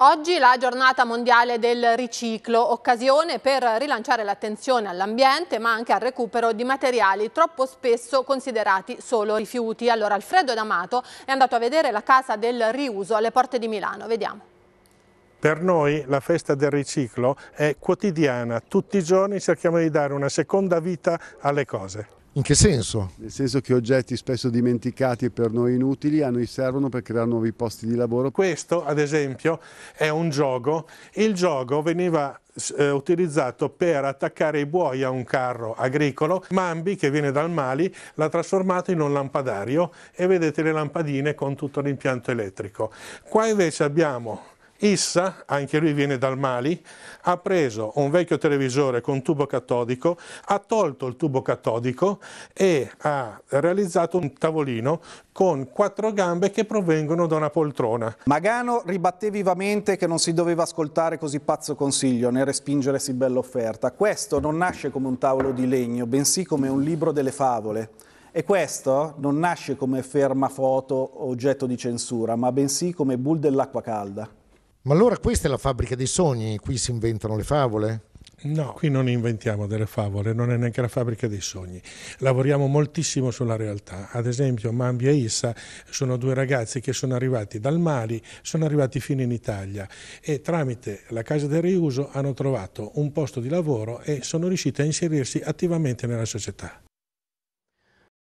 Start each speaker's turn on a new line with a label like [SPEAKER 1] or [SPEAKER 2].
[SPEAKER 1] Oggi la giornata mondiale del riciclo, occasione per rilanciare l'attenzione all'ambiente ma anche al recupero di materiali troppo spesso considerati solo rifiuti. Allora Alfredo D'Amato è andato a vedere la casa del riuso alle porte di Milano, vediamo.
[SPEAKER 2] Per noi la festa del riciclo è quotidiana, tutti i giorni cerchiamo di dare una seconda vita alle cose.
[SPEAKER 3] In che senso? Nel senso che oggetti spesso dimenticati e per noi inutili a noi servono per creare nuovi posti di lavoro. Questo, ad esempio,
[SPEAKER 2] è un gioco. Il gioco veniva eh, utilizzato per attaccare i buoi a un carro agricolo. Mambi, che viene dal Mali, l'ha trasformato in un lampadario e vedete le lampadine con tutto l'impianto elettrico. Qua invece abbiamo Issa, anche lui viene dal Mali, ha preso un vecchio televisore con tubo catodico, ha tolto il tubo catodico e ha realizzato un
[SPEAKER 4] tavolino con quattro gambe che provengono da una poltrona. Magano ribatté vivamente che non si doveva ascoltare così pazzo consiglio né respingere sì bella offerta. Questo non nasce come un tavolo di legno, bensì come un libro delle favole. E questo non nasce come ferma foto o oggetto di censura, ma bensì come bull dell'acqua calda.
[SPEAKER 5] Ma allora questa è la fabbrica dei sogni, qui si inventano le favole? No, qui non inventiamo
[SPEAKER 2] delle favole, non è neanche la fabbrica dei sogni. Lavoriamo moltissimo sulla realtà. Ad esempio, Mambi e Issa sono due ragazzi che sono arrivati dal Mali, sono arrivati fino in Italia e tramite la casa del riuso hanno trovato un posto di lavoro e sono riusciti a inserirsi attivamente nella società.